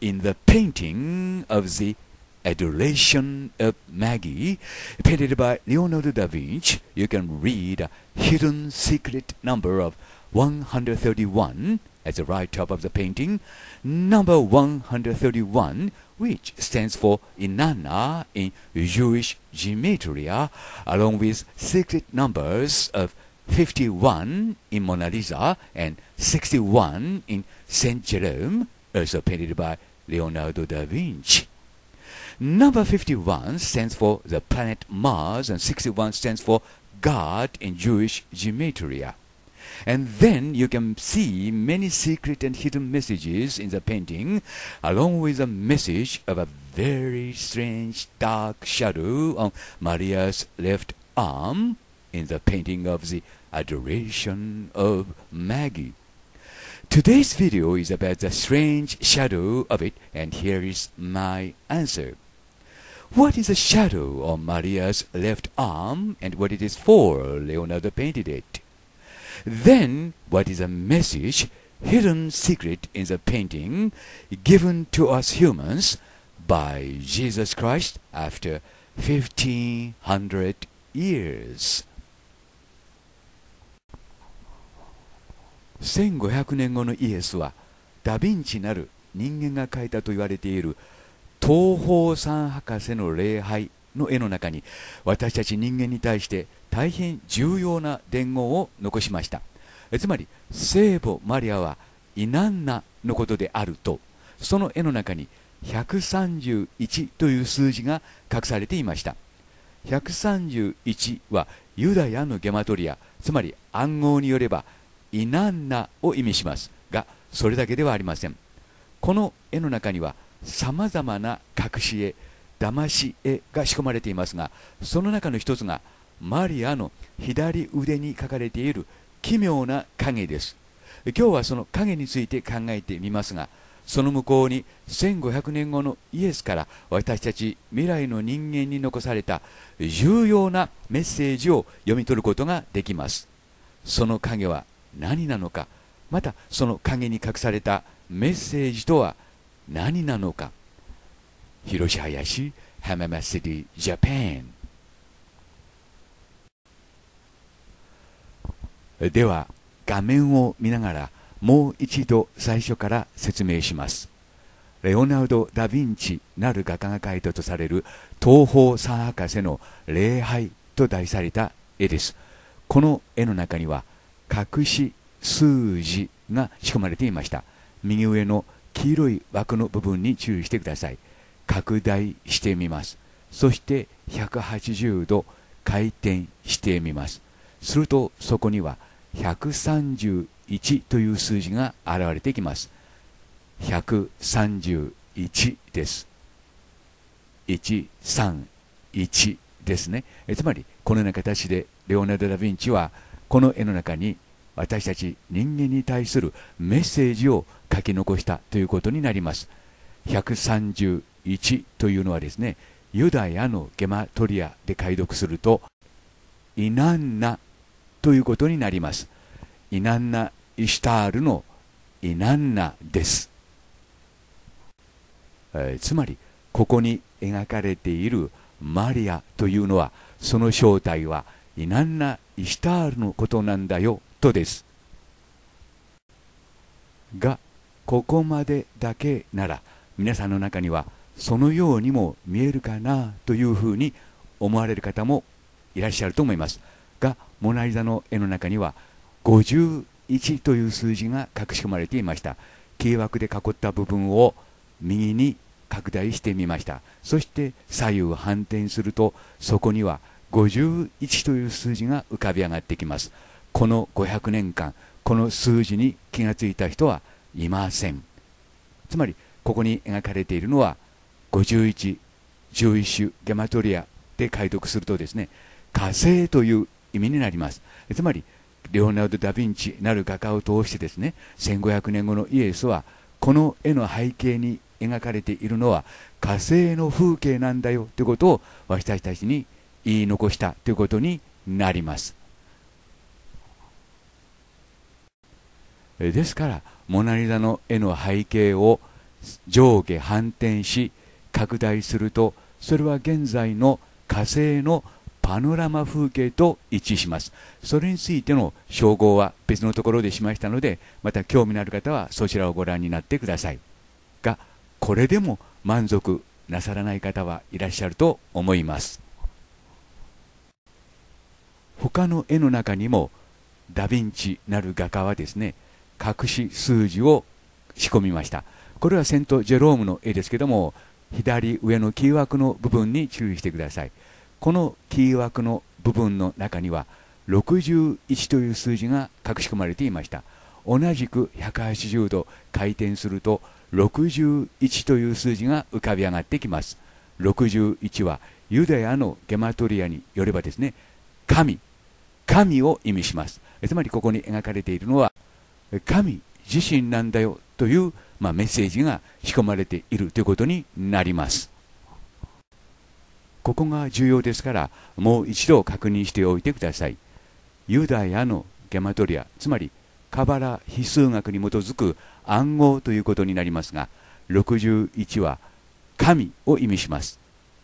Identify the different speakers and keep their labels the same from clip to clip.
Speaker 1: in the painting of the Adoration of Maggie, painted by Leonardo da Vinci, you can read a hidden secret number of 131 at the right top of the painting, number 131, which stands for Inanna in Jewish gematria, along with secret numbers of 51 in Mona Lisa and 61 in Saint Jerome also painted by Leonardo da Vinci. Number 51 stands for the planet Mars and 61 stands for God in Jewish gematria. And then you can see many secret and hidden messages in the painting, along with a message of a very strange dark shadow on Maria's left arm in the painting of the Adoration of Maggie. Today's video is about the strange shadow of it, and here is my answer. What is the shadow on Maria's left arm, and what it is for? Leonardo painted it. Then, what is a message, hidden secret in the painting, given to us humans by Jesus Christ after 1500 years? 1500年後のイエスはダ・ヴィンチなる人間が描いたと言われている東方三博士の礼拝の絵の中に私たち人間に対して大変重要な伝言を残しましたつまり聖母マリアはイナンナのことであるとその絵の中に131という数字が隠されていました131はユダヤのゲマトリアつまり暗号によればイナンナを意味しますがそれだけではありませんこの絵の中にはさまざまな隠し絵騙し絵が仕込まれていますがその中の一つがマリアの左腕に描かれている奇妙な影です今日はその影について考えてみますがその向こうに1500年後のイエスから私たち未来の人間に残された重要なメッセージを読み取ることができますその影は何なのかまたその陰に隠されたメッセージとは何なのか広林浜松シリジャパンでは画面を見ながらもう一度最初から説明しますレオナルド・ダ・ヴィンチなる画家が描いたとされる東方三博士の礼拝と題された絵ですこの絵の中には「隠し数字が仕込まれていました右上の黄色い枠の部分に注意してください拡大してみますそして180度回転してみますするとそこには131という数字が現れてきます131です131ですねえつまりこのような形でレオナルド・ダ・ヴィンチは「この絵の中に私たち人間に対するメッセージを書き残したということになります。131というのはですね、ユダヤのゲマトリアで解読すると、イナンナということになります。イナンナ・イシュタールのイナンナです。えー、つまり、ここに描かれているマリアというのは、その正体はイナンナイシタールのことなんだよとですがここまでだけなら皆さんの中にはそのようにも見えるかなというふうに思われる方もいらっしゃると思いますがモナ・リザの絵の中には51という数字が隠し込まれていました軽枠で囲った部分を右に拡大してみましたそして左右反転するとそこには「51という数字が浮かび上がってきますこの500年間この数字に気がついた人はいませんつまりここに描かれているのは5111種ゲマトリアで解読するとですね火星という意味になりますつまりレオナルド・ダ・ヴィンチなる画家を通してですね1500年後のイエスはこの絵の背景に描かれているのは火星の風景なんだよということを私たちに言い残したということになります。ですからモナ・リザの絵の背景を上下反転し拡大するとそれは現在の火星のパノラマ風景と一致しますそれについての称号は別のところでしましたのでまた興味のある方はそちらをご覧になってくださいがこれでも満足なさらない方はいらっしゃると思います他の絵の中にもダ・ヴィンチなる画家はですね隠し数字を仕込みましたこれはセント・ジェロームの絵ですけども左上のキー枠の部分に注意してくださいこのキー枠の部分の中には61という数字が隠し込まれていました同じく180度回転すると61という数字が浮かび上がってきます61はユダヤのゲマトリアによればですね神神を意味しますつまりここに描かれているのは神自身なんだよという、まあ、メッセージが仕込まれているということになりますここが重要ですからもう一度確認しておいてくださいユダヤのゲマトリアつまりカバラ比数学に基づく暗号ということになりますが61は神を意味します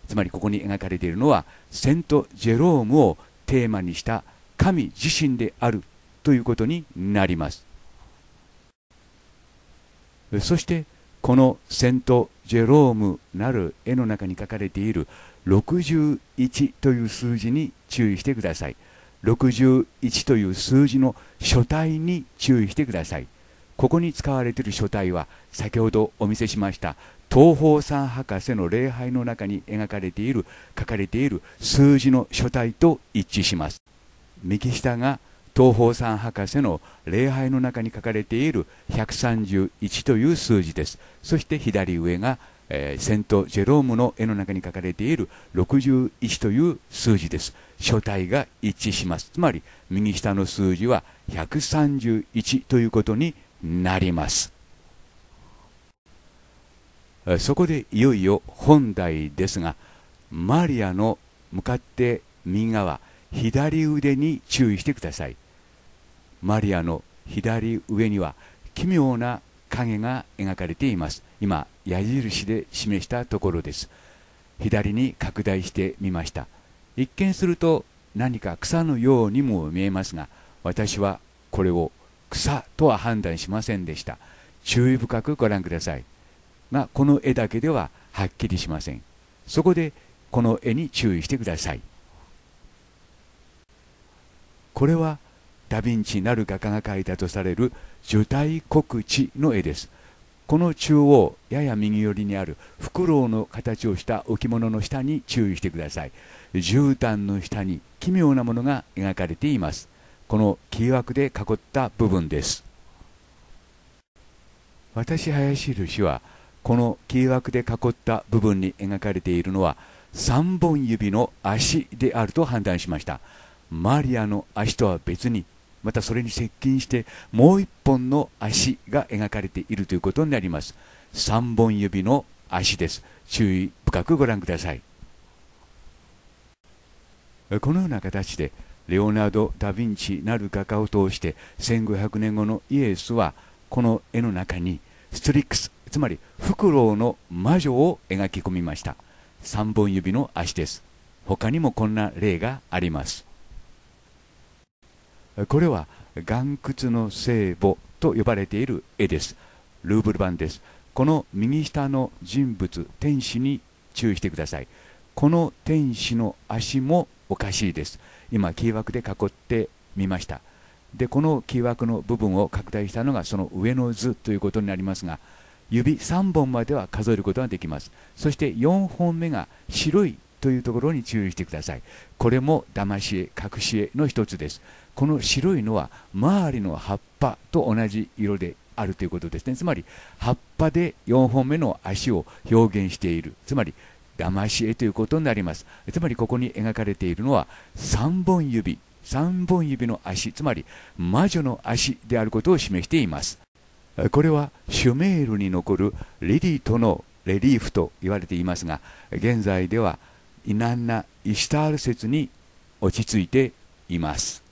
Speaker 1: つまりここに描かれているのはセント・ジェロームをテーマにした神自身であるということになりますそしてこのセント・ジェロームなる絵の中に書かれている61という数字に注意してください61という数字の書体に注意してくださいここに使われている書体は先ほどお見せしました東方三博士の礼拝の中に描かれている書かれている数字の書体と一致します右下が東方さん博士の礼拝の中に書かれている131という数字ですそして左上が、えー、セント・ジェロームの絵の中に書かれている61という数字です書体が一致しますつまり右下の数字は131ということになりますそこでいよいよ本題ですがマリアの向かって右側左腕に注意してくださいマリアの左上には奇妙な影が描かれています今矢印で示したところです左に拡大してみました一見すると何か草のようにも見えますが私はこれを草とは判断しませんでした注意深くご覧くださいがこの絵だけでははっきりしませんそこでこの絵に注意してくださいこれはダ・ヴィンチなる画家が描いたとされる受胎告知の絵ですこの中央やや右寄りにあるフクロウの形をした置物の下に注意してください絨毯の下に奇妙なものが描かれていますこの木枠で囲った部分です私林氏はこの木枠で囲った部分に描かれているのは3本指の足であると判断しましたマリアの足とは別にまたそれに接近してもう1本の足が描かれているということになります3本指の足です注意深くご覧くださいこのような形でレオナルド・ダ・ヴィンチなる画家を通して1500年後のイエスはこの絵の中にストリックスつまりフクロウの魔女を描き込みました3本指の足です他にもこんな例がありますこれは岩窟の聖母と呼ばれている絵ですルーブル版ですこの右下の人物天使に注意してくださいこの天使の足もおかしいです今キー枠で囲ってみましたでこのキー枠の部分を拡大したのがその上の図ということになりますが指3本までは数えることができますそして4本目が白いというところに注意してくださいこれも騙し絵隠し絵の一つですこの白いのは周りの葉っぱと同じ色であるということですねつまり葉っぱで4本目の足を表現しているつまり騙し絵ということになりますつまりここに描かれているのは3本指3本指の足つまり魔女の足であることを示していますこれはシュメールに残るレリーとのレリーフと言われていますが現在ではイナンナ・イシタール説に落ち着いています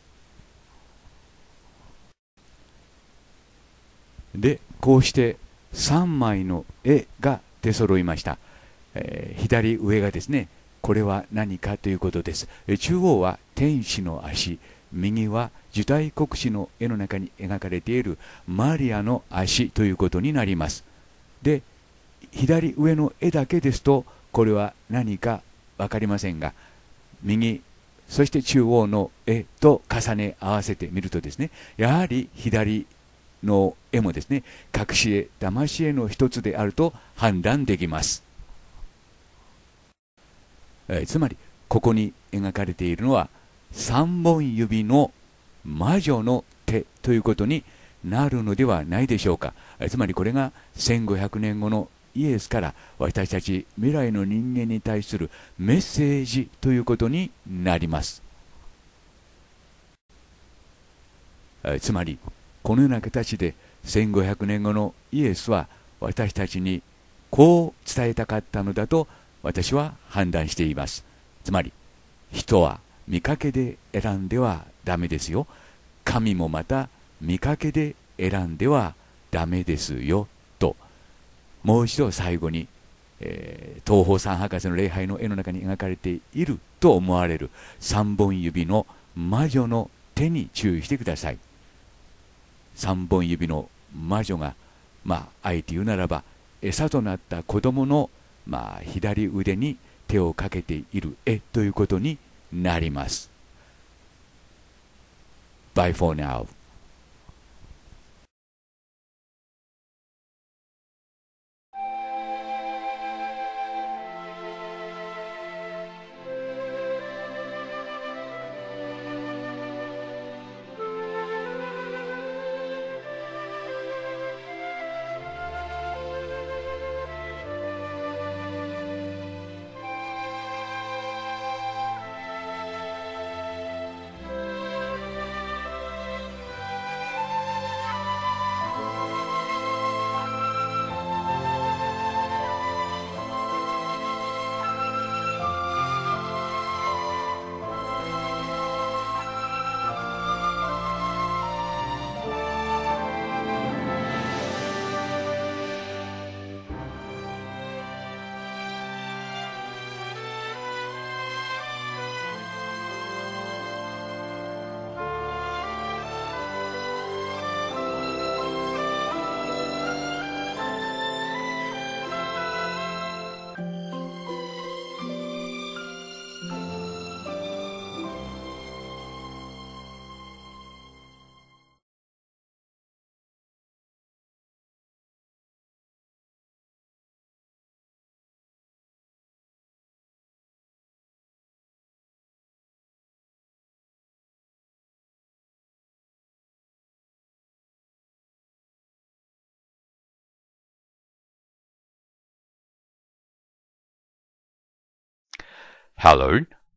Speaker 1: でこうして3枚の絵が出揃いました、えー、左上がですねこれは何かということです中央は天使の足右は受胎国史の絵の中に描かれているマリアの足ということになりますで左上の絵だけですとこれは何か分かりませんが右そして中央の絵と重ね合わせてみるとですねやはり左の絵もですね隠し絵騙し絵の一つであると判断できます、えつまりここに描かれているのは3本指の魔女の手ということになるのではないでしょうかつまりこれが1500年後のイエスから私たち未来の人間に対するメッセージということになりますつまりこのような形で1500年後のイエスは私たちにこう伝えたかったのだと私は判断していますつまり人は見かけで選んではダメですよ神もまた見かけで選んではダメですよもう一度最後に、えー、東方三博士の礼拝の絵の中に描かれていると思われる三本指の魔女の手に注意してください三本指の魔女がまああえて言うならば餌となった子供のまあ左腕に手をかけている絵ということになります。Bye for now. Hello,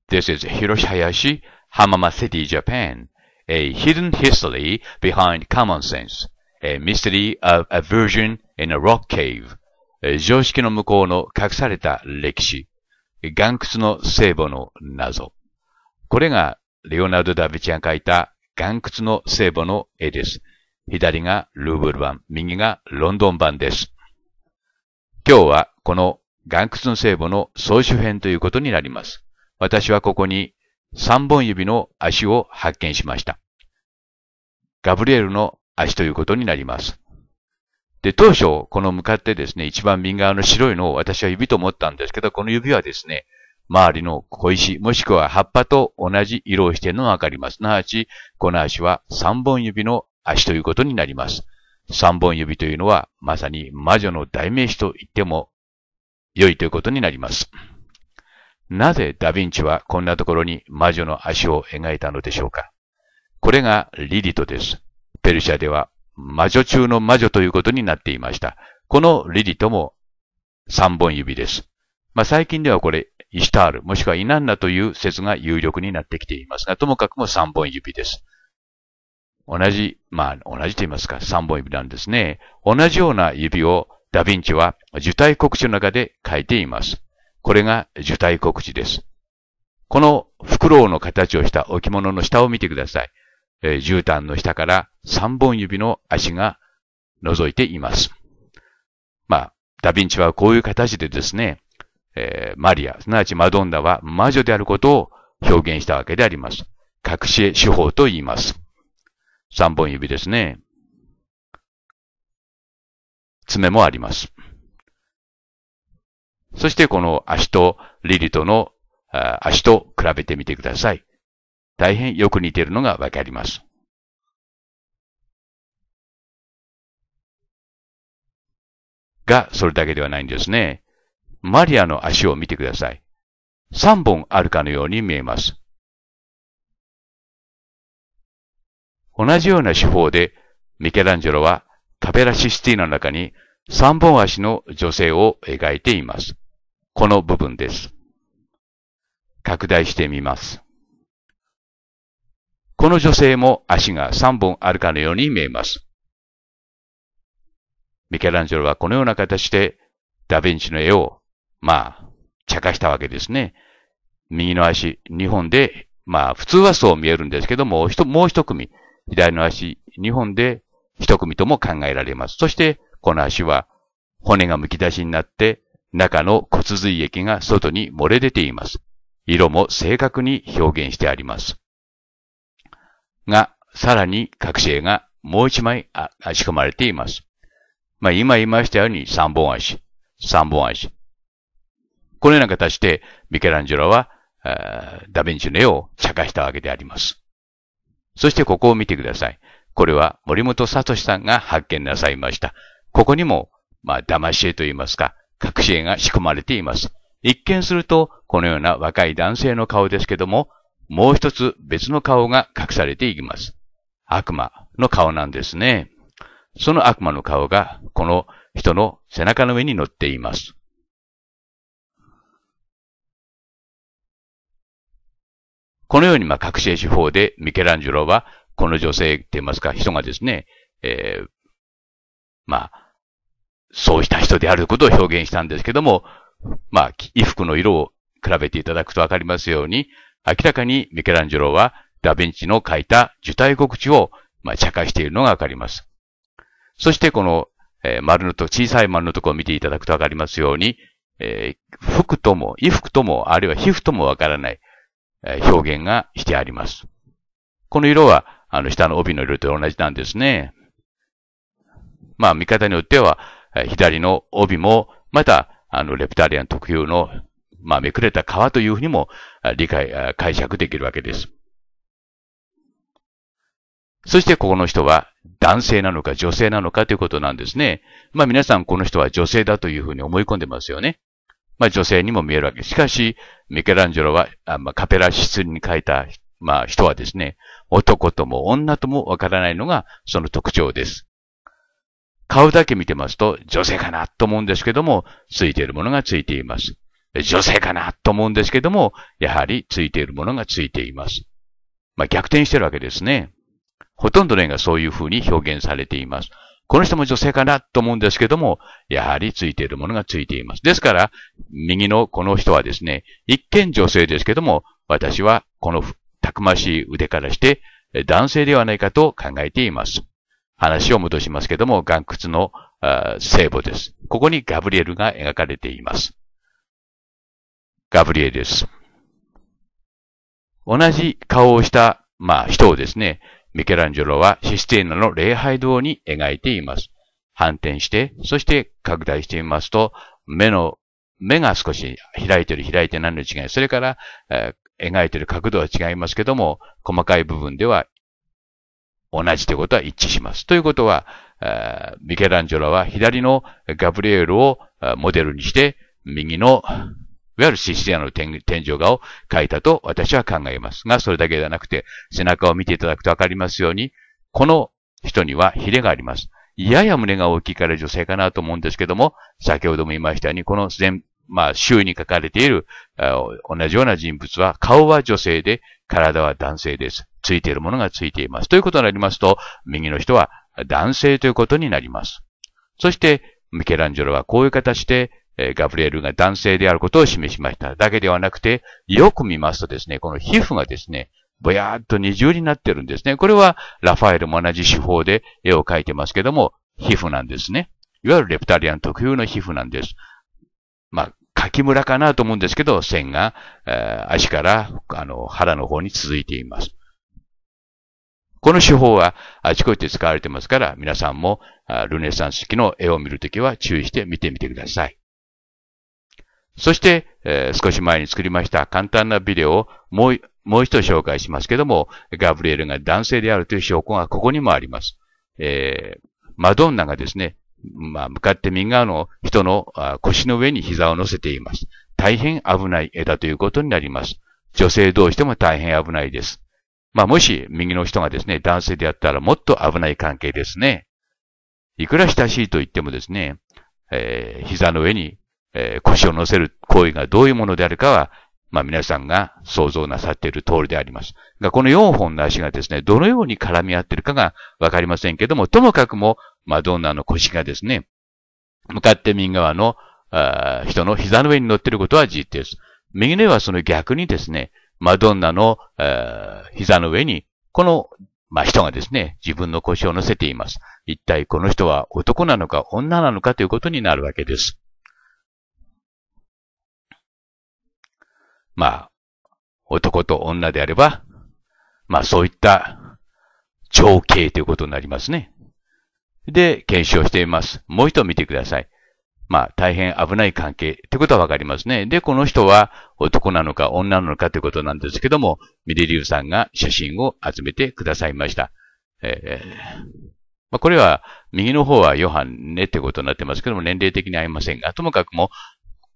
Speaker 1: this is Hiroshi Hayashi, Hamama City, Japan. A hidden history behind common sense. A mystery of aversion in a rock cave. 常識の向こうの隠された歴史。岩窟の聖母の謎。これがレオナルド・ダ・ヴィチが描いた岩窟の聖母の絵です。左がルーブル版、右がロンドン版です。今日はこの岩窟の聖母の総主編ということになります。私はここに3本指の足を発見しました。ガブリエルの足ということになります。で、当初、この向かってですね、一番右側の白いのを私は指と思ったんですけど、この指はですね、周りの小石、もしくは葉っぱと同じ色をしているのがわかります。すなわち、この足は3本指の足ということになります。3本指というのは、まさに魔女の代名詞と言っても良いということになります。なぜダヴィンチはこんなところに魔女の足を描いたのでしょうかこれがリリトです。ペルシャでは魔女中の魔女ということになっていました。このリリトも三本指です。まあ、最近ではこれ、イシタール、もしくはイナンナという説が有力になってきていますが、ともかくも三本指です。同じ、まあ、同じと言いますか、三本指なんですね。同じような指をダヴィンチは受胎告知の中で書いています。これが受胎告知です。このフクロウの形をした置物の下を見てください。えー、絨毯の下から3本指の足が覗いています。まあ、ダヴィンチはこういう形でですね、えー、マリア、すなわちマドンナは魔女であることを表現したわけであります。隠し手法と言います。3本指ですね。
Speaker 2: 爪もあります。そしてこの足とリリとの足と比べてみてください。大変よく似ているのがわかります。が、それだけではないんですね。マリアの足を見てください。三本あるかのように見えます。
Speaker 1: 同じような手法で、ミケランジェロはカペラシスティーの中に三本足の女性を描いています。この部分です。拡大してみます。この女性も足が三本あるかのように見えます。ミケランジェロはこのような形でダヴィンチの絵を、まあ、茶化したわけですね。右の足2本で、まあ普通はそう見えるんですけども、もう一組、左の足2本で一組とも考えられます。そして、この足は骨が剥き出しになって、中の骨髄液が外に漏れ出ています。色も正確に表現してあります。が、さらに覚醒がもう一枚あ仕込まれています。まあ、今言いましたように三本足、三本足。このような形でミケランジェロはダヴィンチの絵を茶化したわけであります。そしてここを見てください。これは森本聡さんが発見なさいました。ここにも、まあ、騙し絵といいますか、隠し絵が仕込まれています。一見すると、このような若い男性の顔ですけども、もう一つ別の顔が隠されていきます。悪魔の顔なんですね。その悪魔の顔が、この人の背中の上に乗っています。
Speaker 2: このようにまあ隠し絵手法でミケ
Speaker 1: ランジェロはこの女性って言いますか、人がですね、えー、まあ、そうした人であることを表現したんですけども、まあ、衣服の色を比べていただくとわかりますように、明らかにミケランジェロはダヴィンチの書いた受胎告知を、まあ、茶化しているのがわかります。そしてこの、えー、丸のと、小さい丸のところを見ていただくとわかりますように、えー、服とも、衣服とも、あるいは皮膚ともわからない、えー、表現がしてあります。この色は、あの、下の帯の色と同じなんですね。まあ、見方によっては、左の帯も、また、あの、レプタリアン特有の、まあ、めくれた皮というふうにも理解、解釈できるわけです。そして、ここの人は男性なのか女性なのかということなんですね。まあ、皆さんこの人は女性だというふうに思い込んでますよね。まあ、女性にも見えるわけ。しかし、ミケランジェロは、あまあ、カペラ・シスに書いた、まあ、人はですね、男とも女ともわからないのがその特徴です。顔だけ見てますと女性かなと思うんですけども、ついているものがついています。女性かなと思うんですけども、やはりついているものがついています。まあ、逆転してるわけですね。ほとんどの絵がそういうふうに表現されています。この人も女性かなと思うんですけども、やはりついているものがついています。ですから、右のこの人はですね、一見女性ですけども、私はこのたくましい腕からして、男性ではないかと考えています。話を戻しますけども、岩窟の聖母です。ここにガブリエルが描かれています。ガブリエルです。同じ顔をした、まあ、人をですね、ミケランジェロはシステーナの礼拝堂に描いています。反転して、そして拡大してみますと、目の目が少し開いてる、開いてないの違い。それから、えー、描いてる角度は違いますけども、細かい部分では同じということは一致します。ということは、えー、ミケランジョロは左のガブリエルをモデルにして、右のいわゆるシステアの天井画を描いたと私は考えますが、それだけではなくて、背中を見ていただくとわかりますように、この人にはヒレがあります。やや胸が大きいから女性かなと思うんですけども、先ほども言いましたように、この前まあ、周囲に書かれている、同じような人物は、顔は女性で、体は男性です。ついているものがついています。ということになりますと、右の人は男性ということになります。そして、ミケランジェロはこういう形で、ガブリエルが男性であることを示しました。だけではなくて、よく見ますとですね、この皮膚がですね、ぼやーっと二重になってるんですね。これは、ラファエルも同じ手法で絵を描いてますけども、皮膚なんですね。いわゆるレプタリアン特有の皮膚なんです。まあ、柿村かなと思うんですけど、線が、えー、足から、あの、腹の方に続いています。この手法はあちこちで使われてますから、皆さんもルネサンス期の絵を見るときは注意して見てみてください。そして、えー、少し前に作りました簡単なビデオをもう、もう一度紹介しますけども、ガブリエルが男性であるという証拠がここにもあります。えー、マドンナがですね、まあ、向かって右側の人の腰の上に膝を乗せています。大変危ない枝ということになります。女性どうしても大変危ないです。まあ、もし右の人がですね、男性であったらもっと危ない関係ですね。いくら親しいと言ってもですね、えー、膝の上に、えー、腰を乗せる行為がどういうものであるかはまあ皆さんが想像なさっている通りであります。が、この4本の足がですね、どのように絡み合っているかがわかりませんけども、ともかくもマドンナの腰がですね、向かって右側のあ人の膝の上に乗っていることは事実です。右の上はその逆にですね、マドンナの膝の上に、この、まあ、人がですね、自分の腰を乗せています。一体この人は男なのか女なのかということになるわけです。まあ、男と女であれば、まあそういった情景ということになりますね。で、検証しています。もう一度見てください。まあ、大変危ない関係ってことはわかりますね。で、この人は男なのか女なのかということなんですけども、ミデリュウさんが写真を集めてくださいました。えー、まあ、これは、右の方はヨハンネってことになってますけども、年齢的に合いませんが、ともかくも、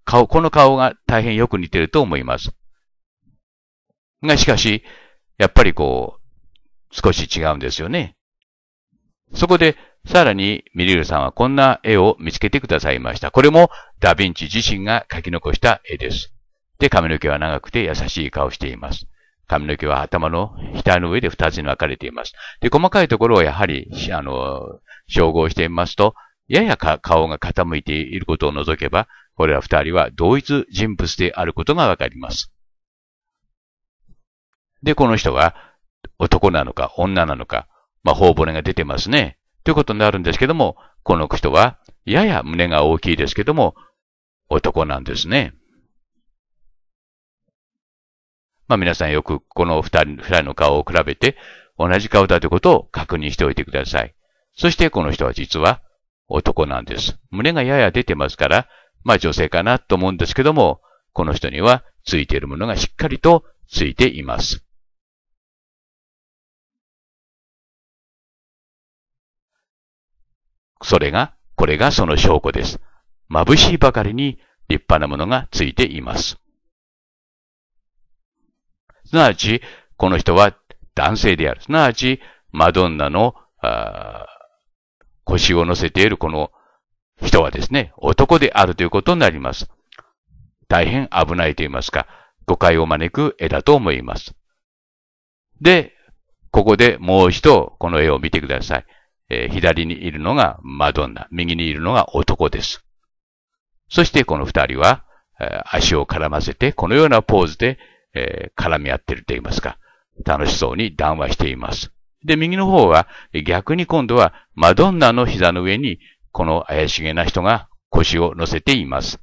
Speaker 1: 顔、この顔が大変よく似てると思います。が、しかし、やっぱりこう、少し違うんですよね。そこで、さらに、ミリルさんはこんな絵を見つけてくださいました。これも、ダヴィンチ自身が描き残した絵です。で、髪の毛は長くて優しい顔しています。髪の毛は頭の額の上で二つに分かれています。で、細かいところをやはり、あの、照合してみますと、やや顔が傾いていることを除けば、これら二人は同一人物であることがわかります。で、この人が男なのか女なのか、まあ、頬骨が出てますね。ということになるんですけども、この人は、やや胸が大きいですけども、男なんですね。まあ皆さんよくこの二人、二人の顔を比べて、同じ顔だということを確認しておいてください。そしてこの人は実は男なんです。胸がやや出てますから、まあ女性かなと思うんですけども、この人にはついているものがしっかりとついています。
Speaker 2: それが、こ
Speaker 1: れがその証拠です。眩しいばかりに立派なものがついています。すなわち、この人は男性である。すなわち、マドンナの、腰を乗せているこの人はですね、男であるということになります。大変危ないと言いますか、誤解を招く絵だと思います。で、ここでもう一度この絵を見てください。えー、左にいるのがマドンナ、右にいるのが男です。そしてこの二人は、えー、足を絡ませて、このようなポーズで、えー、絡み合っていると言いますか、楽しそうに談話しています。で、右の方は、逆に今度はマドンナの膝の上にこの怪しげな人が腰を乗せています。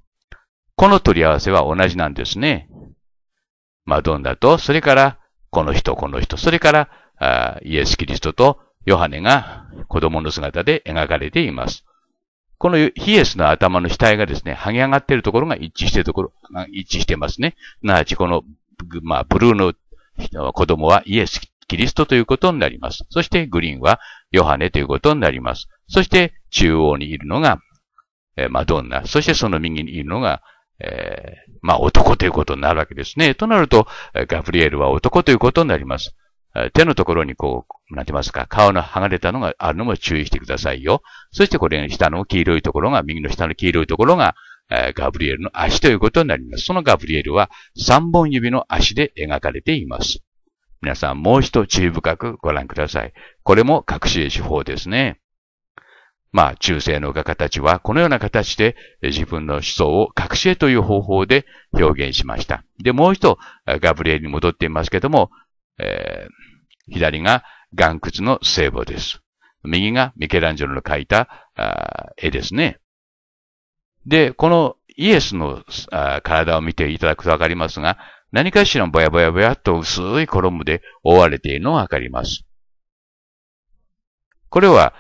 Speaker 1: この取り合わせは同じなんですね。マドンナと、それから、この人、この人、それから、イエス・キリストとヨハネが子供の姿で描かれています。このヒエスの頭の額がですね、剥げ上がっているところが一致しているところ、一致してますね。なあち、この、まあ、ブルーの子供はイエス・キリストということになります。そしてグリーンはヨハネということになります。そして中央にいるのが、えー、マドンナ。そしてその右にいるのが、えー、まあ男ということになるわけですね。となると、ガブリエルは男ということになります。手のところにこう、なんて言いますか、顔の剥がれたのがあるのも注意してくださいよ。そしてこれ下の黄色いところが、右の下の黄色いところが、ガブリエルの足ということになります。そのガブリエルは3本指の足で描かれています。皆さんもう一度注意深くご覧ください。これも隠し絵手法ですね。まあ、中世の画家たちはこのような形で自分の思想を隠し絵という方法で表現しました。で、もう一度、ガブリエルに戻っていますけども、えー、左が岩窟の聖母です。右がミケランジェロの描いた絵ですね。で、このイエスの体を見ていただくとわかりますが、何かしらぼやぼやぼやっと薄い衣で覆われているのがわかります。これは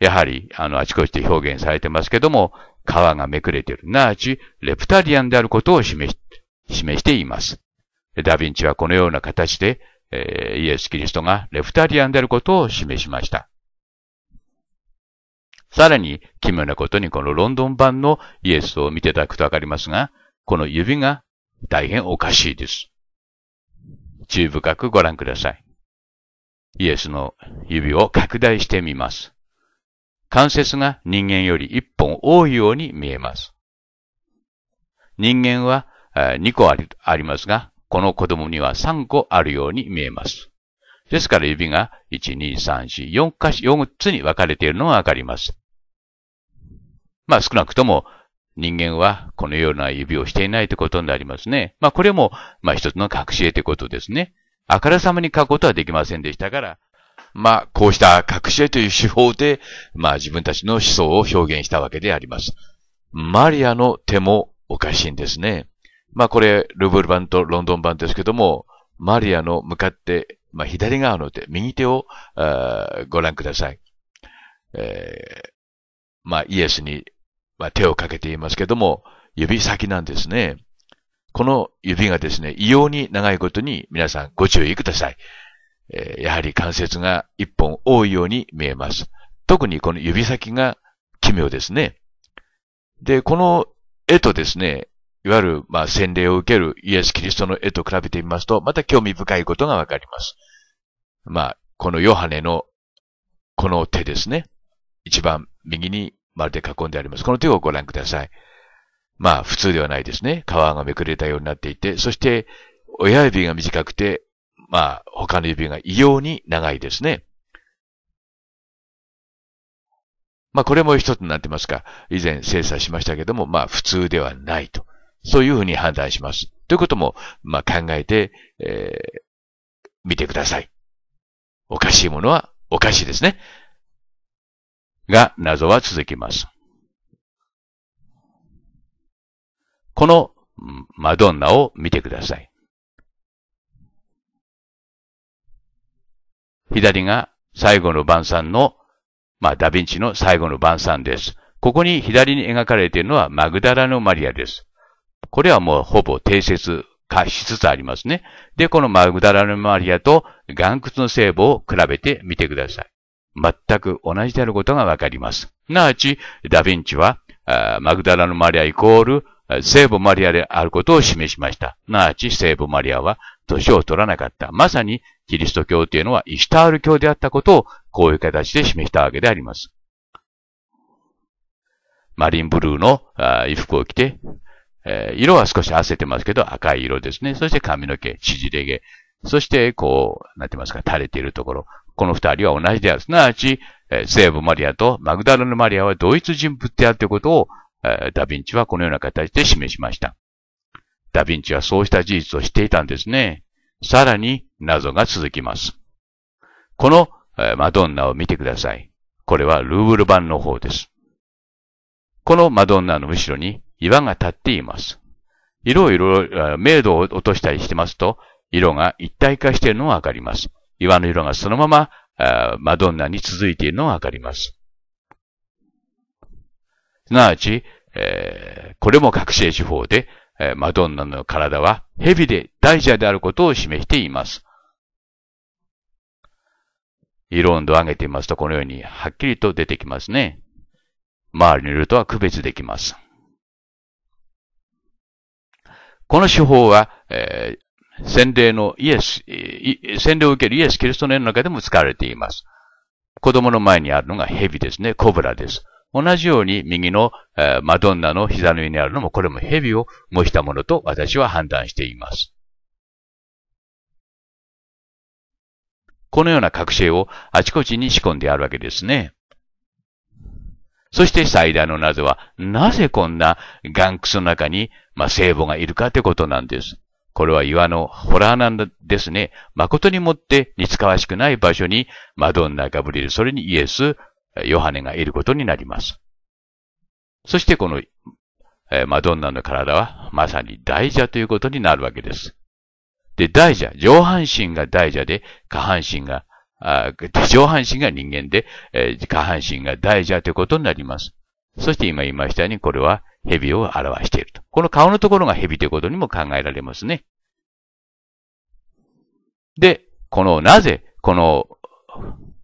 Speaker 1: やはり、あの、あちこちで表現されてますけども、皮がめくれている、なわち、レプタリアンであることを示し、示しています。ダヴィンチはこのような形で、えー、イエス・キリストがレプタリアンであることを示しました。さらに、奇妙なことにこのロンドン版のイエスを見ていただくとわかりますが、この指が大変おかしいです。注意深くご覧ください。イエスの指を拡大してみます。関節が人間より一本多いように見えます。人間は2個ありますが、この子供には3個あるように見えます。ですから指が1、2、3、4、4か四4つに分かれているのがわかります。まあ少なくとも人間はこのような指をしていないということになりますね。まあこれも、まあ一つの隠し絵ということですね。あからさまに書くことはできませんでしたから、まあ、こうした隠し絵という手法で、まあ自分たちの思想を表現したわけであります。マリアの手もおかしいんですね。まあこれ、ルブル版とロンドン版ですけども、マリアの向かって、まあ左側の手、右手をご覧ください。えー、まあイエスに、まあ、手をかけていますけども、指先なんですね。この指がですね、異様に長いことに皆さんご注意ください。えー、やはり関節が一本多いように見えます。特にこの指先が奇妙ですね。で、この絵とですね、いわゆる、まあ、洗礼を受けるイエス・キリストの絵と比べてみますと、また興味深いことがわかります。まあ、このヨハネの、この手ですね。一番右に丸で囲んであります。この手をご覧ください。まあ、普通ではないですね。皮がめくれたようになっていて、そして、親指が短くて、まあ、他の指が異様に長いです
Speaker 2: ね。まあ、これも一つになってますか。
Speaker 1: 以前精査しましたけども、まあ、普通ではないと。そういうふうに判断します。ということも、まあ、考えて、えー、見てください。おか
Speaker 2: しいものはおかしいですね。が、謎は続きます。このマドンナを見てください。左
Speaker 1: が最後の晩餐の、まあ、ダヴィンチの最後の晩餐です。ここに左に描かれているのはマグダラのマリアです。これはもうほぼ定説化しつつありますね。で、このマグダラのマリアと岩屈の聖母を比べてみてください。全く同じであることがわかります。なあち、ダヴィンチは、マグダラのマリアイコール、聖母マリアであることを示しました。なあち、聖母マリアは年を取らなかった。まさにキリスト教というのはイシュタール教であったことをこういう形で示したわけであります。マリンブルーの衣服を着て、えー、色は少し合せてますけど赤い色ですね。そして髪の毛、縮れ毛。そして、こう、なんて言いますか、垂れているところ。この二人は同じである。すなわち、えー、聖母マリアとマグダラのマリアは同一人物であるということを、えダヴィンチはこのような形で示しました。ダヴィンチはそうした事実を知っていたんですね。さらに、謎が続きます。このマドンナを見てください。これはルーブル版の方です。このマドンナの後ろに岩が立っています。色をいろいろ、明度を落としたりしてますと、色が一体化しているのがわかります。岩の色がそのままマドンナに続いているのがわかります。すなわち、えー、これも覚醒手法で、マドンナの体は蛇で大蛇であることを示しています。色温度を上げてみますと、このようにはっきりと出てきますね。周りのるとは区別できます。この手法は、えー、洗礼のイエス、洗礼を受けるイエス・キリストの絵の中でも使われています。子供の前にあるのが蛇ですね、コブラです。同じように右の、えー、マドンナの膝の上にあるのも、これも蛇を模したものと私は判断してい
Speaker 2: ます。このような覚醒を
Speaker 1: あちこちに仕込んであるわけですね。そして最大の謎は、なぜこんな岩窟の中に、まあ、聖母がいるかってことなんです。これは岩のホラーなんですね。誠にもって似つかわしくない場所に、マドンナ、ガブリル、それにイエス、ヨハネがいることになります。そしてこの、えマドンナの体はまさに大蛇ということになるわけです。で、大蛇、上半身が大蛇で、下半身が、あ上半身が人間で、えー、下半身が大蛇ということになります。そして今言いましたように、これは蛇を表していると。この顔のところが蛇ということにも考えられますね。で、この、なぜ、この、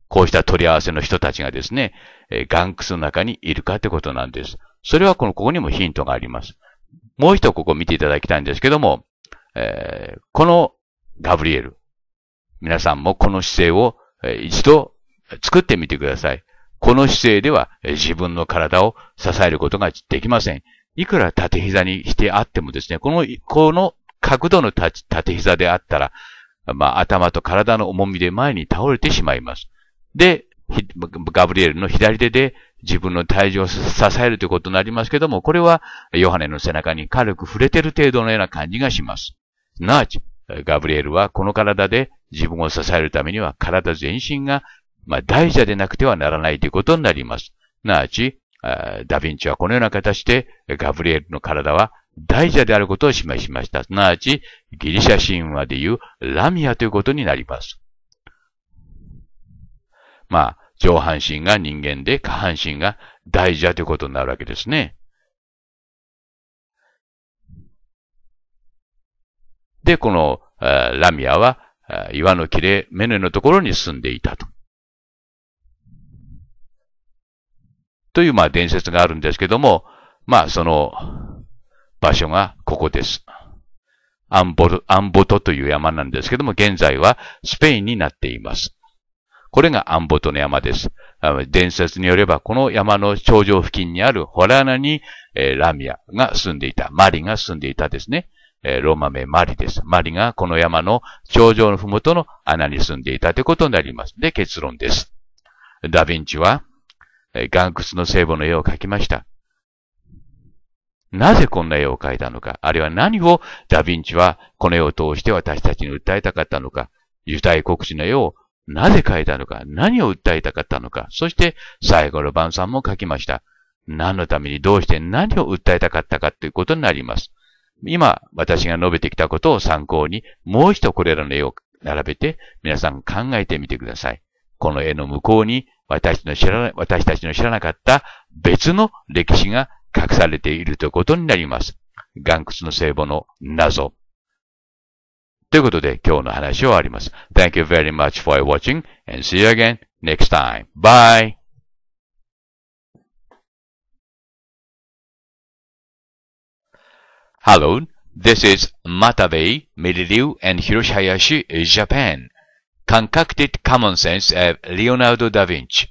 Speaker 1: こうした取り合わせの人たちがですね、えー、岩窟の中にいるかということなんです。それはこの、ここにもヒントがあります。もう一度ここ見ていただきたいんですけども、えー、このガブリエル、皆さんもこの姿勢を一度作ってみてください。この姿勢では自分の体を支えることができません。いくら縦膝にしてあってもですね、この、この角度の縦膝であったら、まあ、頭と体の重みで前に倒れてしまいます。で、ガブリエルの左手で自分の体重を支えるということになりますけども、これはヨハネの背中に軽く触れてる程度のような感じがします。すなわち、ガブリエルはこの体で自分を支えるためには体全身が、まあ、大蛇でなくてはならないということになります。なわち、ダヴィンチはこのような形でガブリエルの体は大蛇であることを示しました。すなわち、ギリシャ神話でいうラミアということになります。まあ、上半身が人間で下半身が大蛇ということになるわけですね。で、このラミアは岩の切れ目のところに住んでいたと。という、まあ、伝説があるんですけども、まあ、その場所がここです。アンボル、アンボトという山なんですけども、現在はスペインになっています。これがアンボトの山です。伝説によれば、この山の頂上付近にあるホラーナに、えー、ラミアが住んでいた、マリが住んでいたですね。えローマ名マリです。マリがこの山の頂上のふもとの穴に住んでいたということになります。で、結論です。ダヴィンチは、え岩窟の聖母の絵を描きました。なぜこんな絵を描いたのか、あるいは何をダヴィンチはこの絵を通して私たちに訴えたかったのか、ユダヤ国史の絵をなぜ描いたのか、何を訴えたかったのか、そして最後の晩餐も書きました。何のためにどうして何を訴えたかったかということになります。今、私が述べてきたことを参考に、もう一度これらの絵を並べて、皆さん考えてみてください。この絵の向こうに、私の知らな、私たちの知らなかった別の歴史が隠されているということになります。岩窟の聖母の謎。ということで、今日の話は終わります。Thank you very much for watching and see you
Speaker 2: again next time. Bye! Hello, this is Matabe,
Speaker 1: Miliru, and Hiroshihayashi, Japan. Concocted Common Sense of Leonardo da Vinci.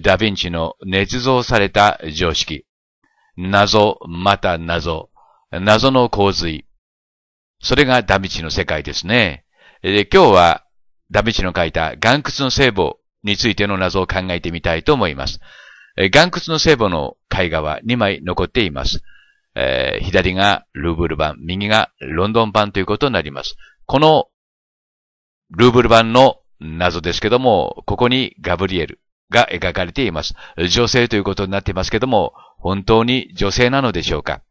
Speaker 1: ダヴィンチの捏造された常識。謎、また謎。謎の洪水。それがダヴィンチの世界ですね。で今日はダヴィンチの書いた岩屈の聖母についての謎を考えてみたいと思います。岩屈の聖母の絵画は2枚残っています。えー、左がルーブル版、右がロンドン版ということになります。このルーブル版の謎ですけども、ここにガブリエルが描かれています。女性ということになっていますけども、本当に女性なのでしょうか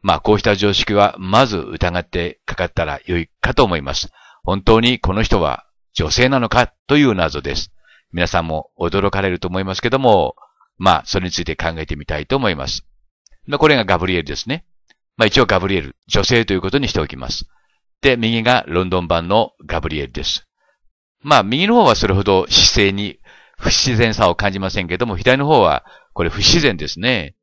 Speaker 1: まあ、こうした常識はまず疑ってかかったら良いかと思います。本当にこの人は女性なのかという謎です。皆さんも驚かれると思いますけども、まあ、それについて考えてみたいと思います。まあ、これがガブリエルですね。まあ、一応ガブリエル、女性ということにしておきます。で、右がロンドン版のガブリエルです。まあ、右の方はそれほど姿勢に不自然さを感じませんけども、左の方は、これ不自然ですね。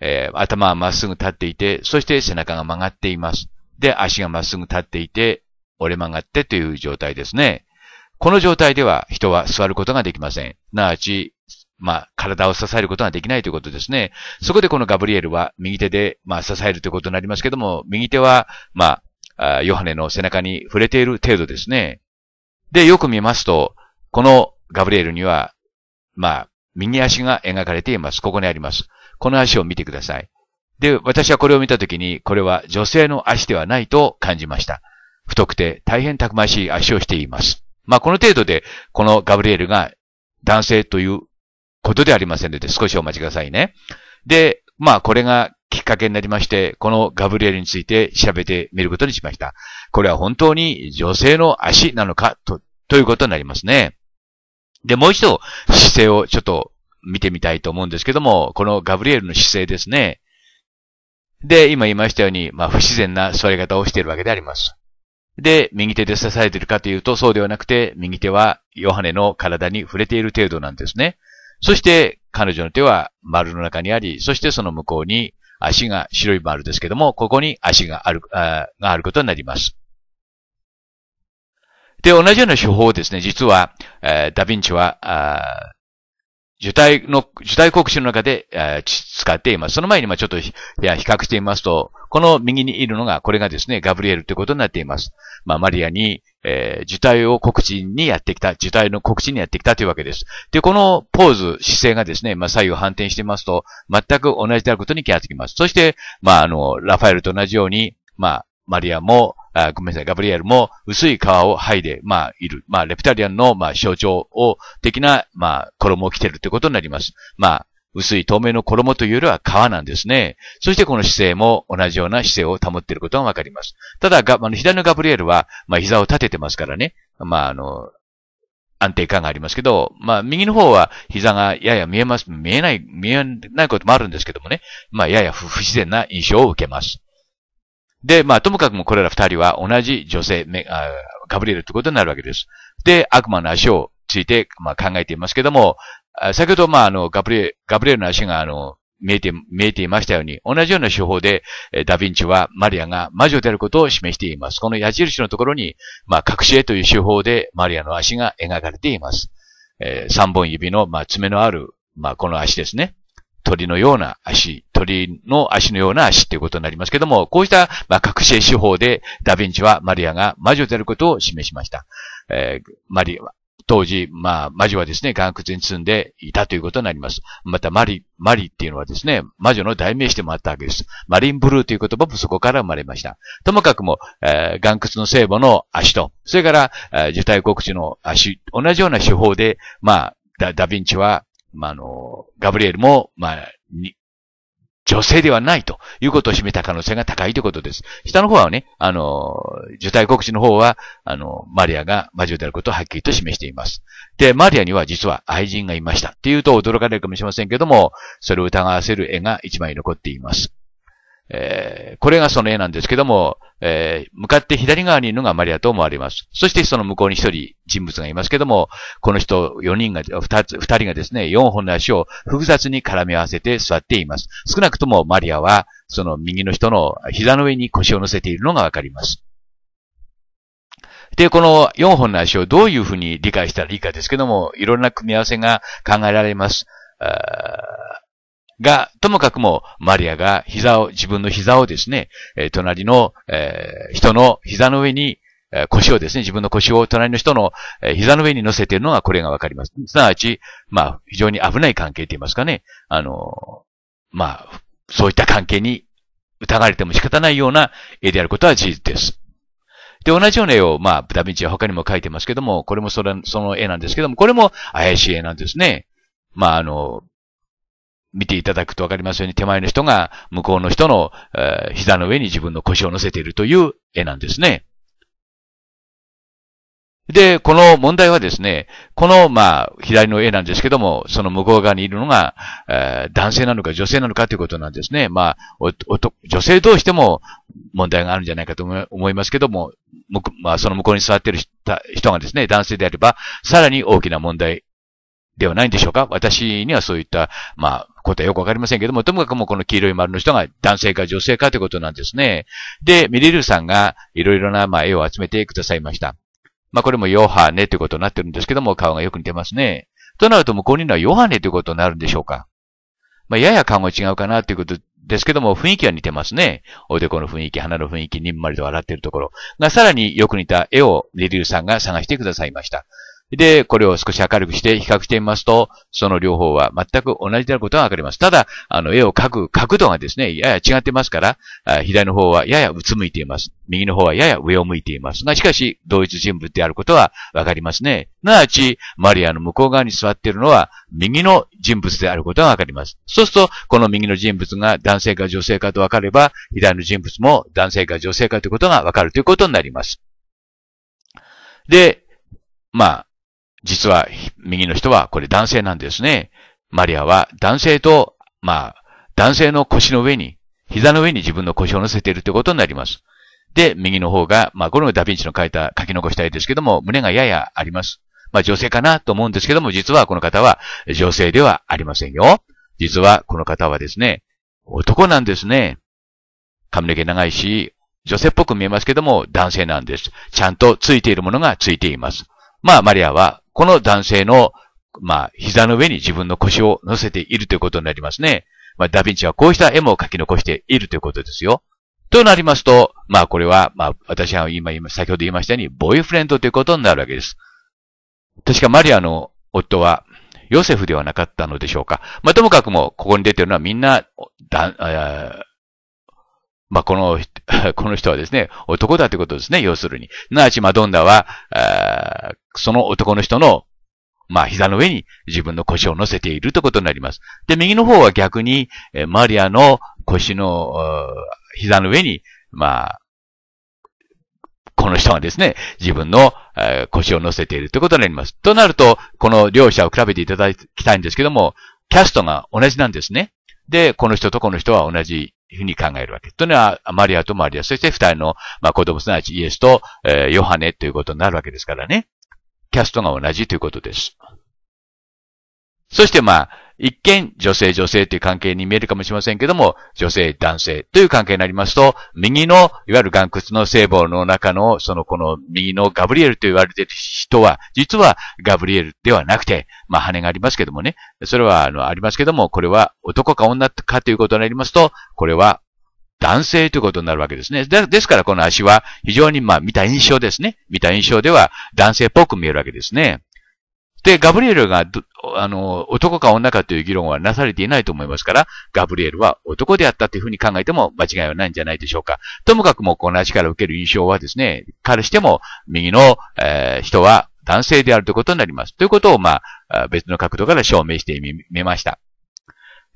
Speaker 1: えー、頭はまっすぐ立っていて、そして背中が曲がっています。で、足がまっすぐ立っていて、折れ曲がってという状態ですね。この状態では人は座ることができません。なあち、まあ、体を支えることができないということですね。そこでこのガブリエルは右手で、まあ、支えるということになりますけども、右手は、まあ、ヨハネの背中に触れている程度ですね。で、よく見ますと、このガブリエルには、まあ、右足が描かれています。ここにあります。この足を見てください。で、私はこれを見たときに、これは女性の足ではないと感じました。太くて大変たくましい足をしています。まあ、この程度で、このガブリエルが男性ということでありませんので、少しお待ちくださいね。で、まあ、これがきっかけになりまして、このガブリエルについて調べてみることにしました。これは本当に女性の足なのかと、ということになりますね。で、もう一度姿勢をちょっと見てみたいと思うんですけども、このガブリエルの姿勢ですね。で、今言いましたように、まあ、不自然な座り方をしているわけであります。で、右手で支えているかというと、そうではなくて、右手はヨハネの体に触れている程度なんですね。そして彼女の手は丸の中にあり、そしてその向こうに足が白い丸ですけども、ここに足がある、あがあることになります。で、同じような手法をですね、実は、えー、ダヴィンチは、あ受胎の、受胎告知の中で、えー、使っています。その前に、まあちょっといや比較してみますと、この右にいるのが、これがですね、ガブリエルということになっています。まあ、マリアに、えー、受胎を告知にやってきた、受胎の告知にやってきたというわけです。で、このポーズ、姿勢がですね、まあ、左右反転してますと、全く同じであることに気がつきます。そして、まあ、あの、ラファエルと同じように、まあ、マリアも、あごめんなさい、ガブリエルも薄い皮を剥いで、まあ、いる。まあ、レプタリアンの、まあ、象徴を、的な、まあ、衣を着てるということになります。まあ、薄い透明の衣というよりは皮なんですね。そしてこの姿勢も同じような姿勢を保っていることがわかります。ただ、あの左のガブリエルは、まあ、膝を立ててますからね。まあ、あの、安定感がありますけど、まあ、右の方は膝がやや見えます、見えない、見えないこともあるんですけどもね。まあ、やや不自然な印象を受けます。で、まあ、ともかくもこれら二人は同じ女性、ガブリエルということになるわけです。で、悪魔の足をついて、まあ、考えていますけども、先ほど、まあ、あの、ガブリエ、ガブレルの足が、あの、見えて、見えていましたように、同じような手法で、ダヴィンチはマリアが魔女であることを示しています。この矢印のところに、まあ、隠し絵という手法でマリアの足が描かれています。えー、本指の、まあ、爪のある、まあ、この足ですね。鳥のような足、鳥の足のような足ということになりますけども、こうした、まあ、隠し絵手法で、ダヴィンチはマリアが魔女であることを示しました。えー、マリアは、当時、まあ、魔女はですね、岩窟に住んでいたということになります。また、マリ、マリっていうのはですね、魔女の代名詞でもあったわけです。マリンブルーという言葉もそこから生まれました。ともかくも、えー、岩窟の聖母の足と、それから、えー、受胎告知の足、同じような手法で、まあ、ダ、ダヴィンチは、まあ、あの、ガブリエルも、まあ、に、女性ではないということを示した可能性が高いということです。下の方はね、あの、受胎告知の方は、あの、マリアが魔女であることをはっきりと示しています。で、マリアには実は愛人がいましたっていうと驚かれるかもしれませんけども、それを疑わせる絵が一枚残っています。えー、これがその絵なんですけども、えー、向かって左側にいるのがマリアと思われます。そしてその向こうに一人人物がいますけども、この人4人が、2つ、2人がですね、4本の足を複雑に絡み合わせて座っています。少なくともマリアは、その右の人の膝の上に腰を乗せているのがわかります。で、この4本の足をどういうふうに理解したらいいかですけども、いろんな組み合わせが考えられます。が、ともかくも、マリアが膝を、自分の膝をですね、えー、隣の、えー、人の膝の上に、えー、腰をですね、自分の腰を隣の人の、えー、膝の上に乗せているのがこれがわかります。すなわち、まあ、非常に危ない関係といいますかね、あのまあ、そういった関係に疑われても仕方ないような絵であることは事実です。で、同じような絵を、まあ、ダヴィンチは他にも描いてますけども、これもそれ、その絵なんですけども、これも怪しい絵なんですね。まあ、あの、見ていただくとわかりますように手前の人が向こうの人の、えー、膝の上に自分の腰を乗せているという絵なんですね。で、この問題はですね、この、まあ、左の絵なんですけども、その向こう側にいるのが、えー、男性なのか女性なのかということなんですね。まあ、女性どうしても問題があるんじゃないかと思いますけども、まあ、その向こうに座っている人がですね、男性であれば、さらに大きな問題ではないんでしょうか私にはそういった、まあ、答えよくわかりませんけども、ともかくもこの黄色い丸の人が男性か女性かということなんですね。で、ミリルさんがいろいろな、まあ、絵を集めてくださいました。まあ、これもヨハネということになってるんですけども、顔がよく似てますね。となると、向こうにのはヨハネということになるんでしょうかまあ、やや顔が違うかなということですけども、雰囲気は似てますね。おでこの雰囲気、鼻の雰囲気、にんまりと笑っているところが、さらによく似た絵をリリュさんが探してくださいました。で、これを少し明るくして比較してみますと、その両方は全く同じであることがわかります。ただ、あの、絵を描く角度がですね、やや違ってますから、左の方はややうつむいています。右の方はやや上を向いていますが、しかし、同一人物であることはわかりますね。すなわち、マリアの向こう側に座っているのは、右の人物であることがわかります。そうすると、この右の人物が男性か女性かとわかれば、左の人物も男性か女性かということがわかるということになります。で、まあ、実は右の人はこれ男性なんですね。マリアは男性と、まあ、男性の腰の上に、膝の上に自分の腰を乗せているということになります。で、右の方が、まあ、これもダヴィンチの書いた、書き残したいですけども、胸がややあります。まあ、女性かなと思うんですけども、実はこの方は女性ではありませんよ。実はこの方はですね、男なんですね。髪の毛長いし、女性っぽく見えますけども、男性なんです。ちゃんとついているものがついています。まあ、マリアは、この男性の、まあ、膝の上に自分の腰を乗せているということになりますね。まあ、ダヴィンチはこうした絵も描き残しているということですよ。となりますと、まあ、これは、まあ、私は今、今、先ほど言いましたように、ボーイフレンドということになるわけです。確かマリアの夫は、ヨセフではなかったのでしょうか。まあ、ともかくも、ここに出てるのはみんな、だ、まあ、この、この人はですね、男だということですね、要するに。なあちマドンナは、その男の人の、まあ、膝の上に自分の腰を乗せているということになります。で、右の方は逆に、マリアの腰の、膝の上に、まあ、この人はですね、自分の、え腰を乗せているということになります。となると、この両者を比べていただきたいんですけども、キャストが同じなんですね。で、この人とこの人は同じというふうに考えるわけ。というのは、マリアとマリア、そして二人の、まあ、子供すなわちイエスと、えー、ヨハネということになるわけですからね。キャストが同じということです。そしてまあ、一見、女性女性という関係に見えるかもしれませんけども、女性男性という関係になりますと、右の、いわゆる岩窟の聖母の中の、そのこの右のガブリエルと言われている人は、実はガブリエルではなくて、まあ羽がありますけどもね、それはあの、ありますけども、これは男か女かということになりますと、これは男性ということになるわけですね。ですからこの足は非常にまあ見た印象ですね。見た印象では男性っぽく見えるわけですね。で、ガブリエルが、あの、男か女かという議論はなされていないと思いますから、ガブリエルは男であったというふうに考えても間違いはないんじゃないでしょうか。ともかくもこの足から受ける印象はですね、彼しても右の、えー、人は男性であるということになります。ということを、まあ、別の角度から証明してみました。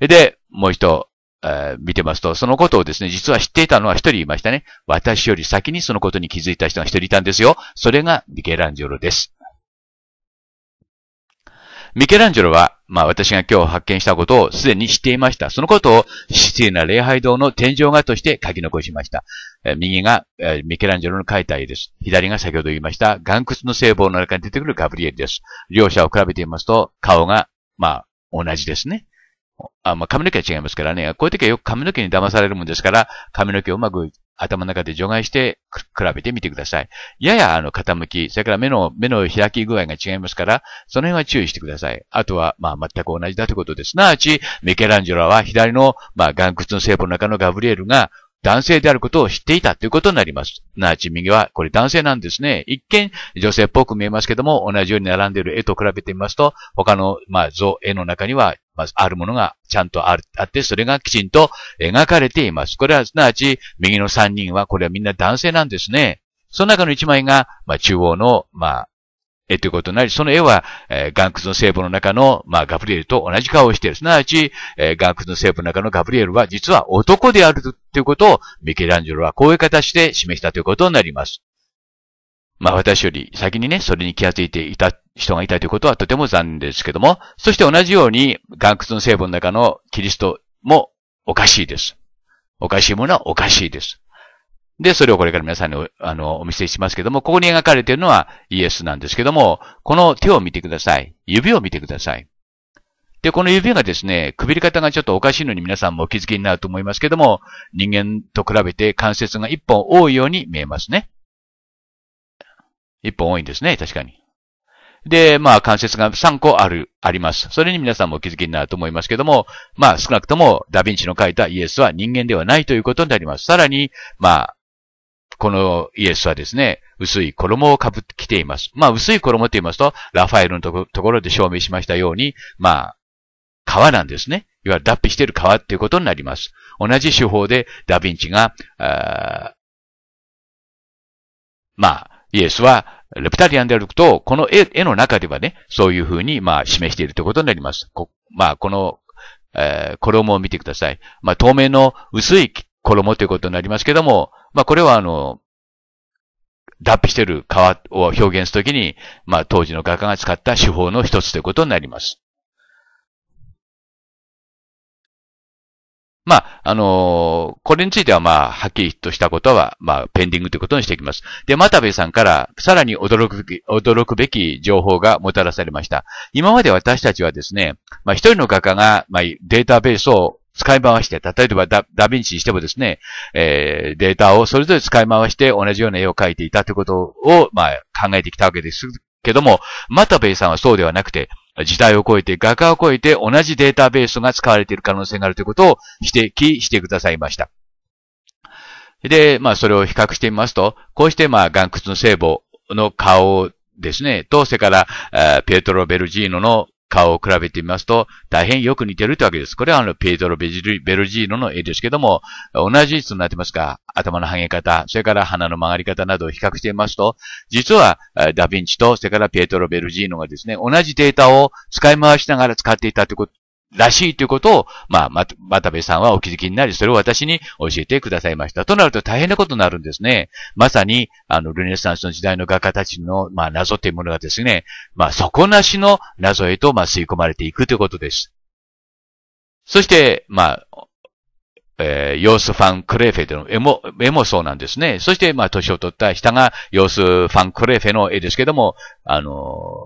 Speaker 1: で、もう一え見てますと、そのことをですね、実は知っていたのは一人いましたね。私より先にそのことに気づいた人が一人いたんですよ。それがミケランジョロです。ミケランジェロは、まあ私が今日発見したことをすでに知っていました。そのことをシティな礼拝堂の天井画として書き残しました。右が、ミケランジェロの描いた絵です。左が先ほど言いました岩窟の聖望の中に出てくるガブリエルです。両者を比べてみますと顔が、まあ同じですね。あまあ、髪の毛は違いますからね。こういう時はよく髪の毛に騙されるもんですから、髪の毛をうまく頭の中で除外して比べてみてください。ややあの傾き、それから目の、目の開き具合が違いますから、その辺は注意してください。あとは、まあ全く同じだということです。すなわち、ミケランジョラは左の、まあ岩窟の聖母の中のガブリエルが男性であることを知っていたということになります。すなわち右は、これ男性なんですね。一見女性っぽく見えますけども、同じように並んでいる絵と比べてみますと、他の、まあ、像、絵の中にはまあ、あるものがちゃんとある、あって、それがきちんと描かれています。これはすなわち、右の三人は、これはみんな男性なんですね。その中の一枚が、まあ、中央の、まあ、絵ということになり、その絵は、えー、岩の聖母の中の、まあ、ガブリエルと同じ顔をしている。すなわち、えー、岩の聖母の中のガブリエルは、実は男であるということを、ミケランジェロはこういう形で示したということになります。まあ私より先にね、それに気がついていた人がいたということはとても残念ですけども、そして同じように岩窟の成分の中のキリストもおかしいです。おかしいものはおかしいです。で、それをこれから皆さんにあのお見せしますけども、ここに描かれているのはイエスなんですけども、この手を見てください。指を見てください。で、この指がですね、くびり方がちょっとおかしいのに皆さんもお気づきになると思いますけども、人間と比べて関節が一本多いように見えますね。1本多いんですね、確かに。で、まあ、関節が3個ある、あります。それに皆さんもお気づきになると思いますけども、まあ、少なくとも、ダヴィンチの書いたイエスは人間ではないということになります。さらに、まあ、このイエスはですね、薄い衣をかぶってきています。まあ、薄い衣と言いますと、ラファエルのところで証明しましたように、まあ、皮なんですね。いわゆる脱皮している皮っていうことになります。同じ手法でダヴィンチが、あまあ、イエスはレプタリアンであると、この絵の中ではね、そういうふうに、まあ、示しているということになります。まあ、この、えー、衣を見てください。まあ、透明の薄い衣ということになりますけども、まあ、これはあの、脱皮している皮を表現するときに、まあ、当時の画家が使った手法の一つということになります。
Speaker 2: まあ、あの
Speaker 1: ー、これについてはまあ、はっきりとしたことは、まあ、ペンディングということにしていきます。で、又部さんから、さらに驚くべき、驚くべき情報がもたらされました。今まで私たちはですね、まあ、一人の画家が、まあ、データベースを使い回して、例えばダダヴィンチにしてもですね、えー、データをそれぞれ使い回して同じような絵を描いていたということを、まあ、考えてきたわけですけども、又部さんはそうではなくて、時代を超えて、画家を超えて同じデータベースが使われている可能性があるということを指摘してくださいました。で、まあ、それを比較してみますと、こうして、まあ、岩窟の聖母の顔ですね、と、それから、ペトロ・ベルジーノの顔を比べてみますと、大変よく似てるってわけです。これはあの、ペイトロ・ベジルベルジーノの絵ですけども、同じ質になってますか頭の剥げ方、それから鼻の曲がり方などを比較してみますと、実は、ダヴィンチと、それからペイトロ・ベルジーノがですね、同じデータを使い回しながら使っていたってことらしいということを、まあ、ま、またさんはお気づきになり、それを私に教えてくださいました。となると大変なことになるんですね。まさに、あの、ルネサンスの時代の画家たちの、まあ、謎というものがですね、まあ、底なしの謎へと、まあ、吸い込まれていくということです。そして、まあ、えー、ヨースファン・クレーフェでの絵も、絵もそうなんですね。そして、まあ、年を取った下が、ヨースファン・クレーフェの絵ですけども、あの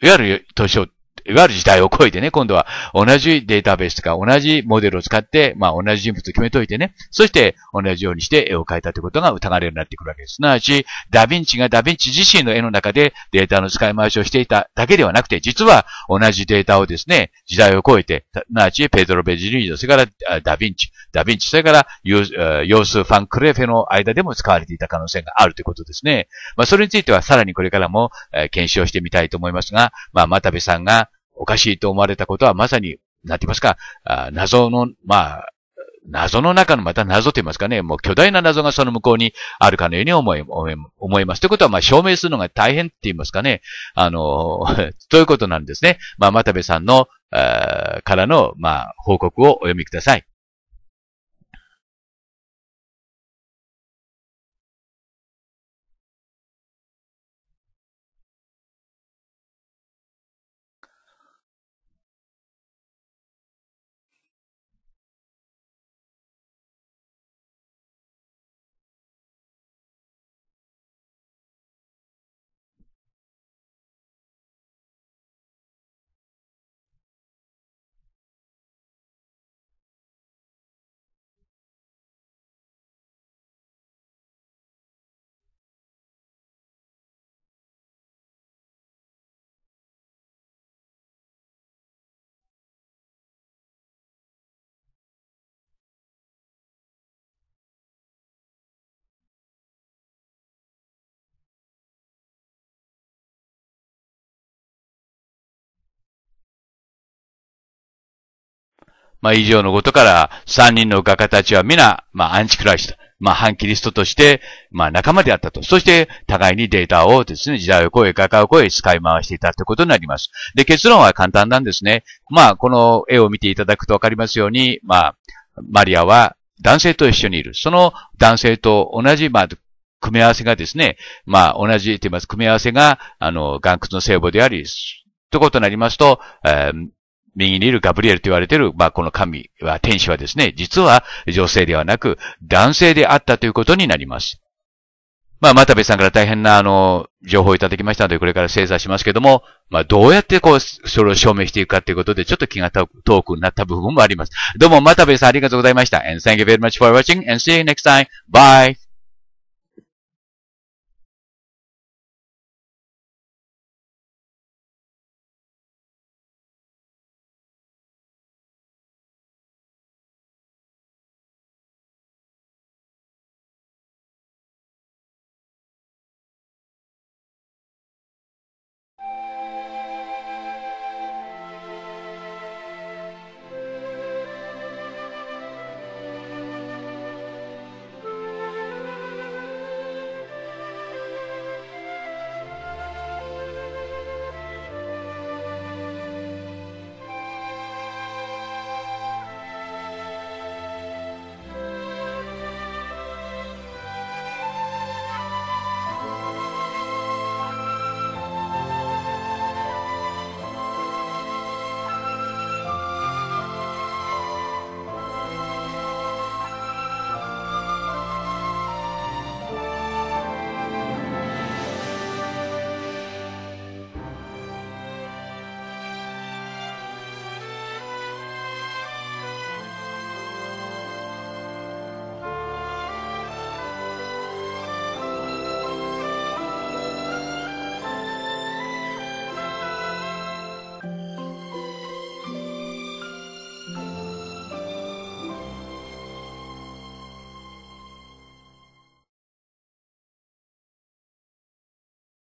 Speaker 1: ー、いわゆる年をいわゆる時代を超えてね、今度は同じデータベースとか同じモデルを使って、まあ同じ人物を決めといてね、そして同じようにして絵を描いたということが疑われるようになってくるわけです。すなわち、ダヴィンチがダヴィンチ自身の絵の中でデータの使い回しをしていただけではなくて、実は同じデータをですね、時代を超えて、すなわちペドロ・ベジリード、それからダヴィンチ、ダヴィンチ、それからース・ファン・クレフェの間でも使われていた可能性があるということですね。まあそれについてはさらにこれからも、え検証してみたいと思いますが、まあ、又部さんがおかしいと思われたことはまさに、なんて言いますか、謎の、まあ、謎の中のまた謎と言いますかね、もう巨大な謎がその向こうにあるかのように思い、思います。ということは、まあ、証明するのが大変って言いますかね。あの、と いうことなんですね。まあ、又部さんの、からの、まあ、報告をお読みください。まあ、以上のことから、三人の画家たちは皆、まあ、アンチクライスト、まあ、反キリストとして、まあ、仲間であったと。そして、互いにデータをですね、時代を超え、画家を超え、使い回していたということになります。で、結論は簡単なんですね。まあ、この絵を見ていただくとわかりますように、まあ、マリアは男性と一緒にいる。その男性と同じ、まあ、組み合わせがですね、まあ、同じと言います。組み合わせが、あの、岩窟の聖母であり、ということになりますと、えー、右にいるガブリエルと言われている、まあ、この神は、天使はですね、実は女性ではなく男性であったということになります。まあ、またべさんから大変な、あの、情報をいただきましたので、これから精査しますけども、まあ、どうやってこう、それを証明していくかということで、ちょっと気が遠くなった部分もあります。どうも、またべさんありがとうございました。And thank you very much for watching and see you next time. Bye!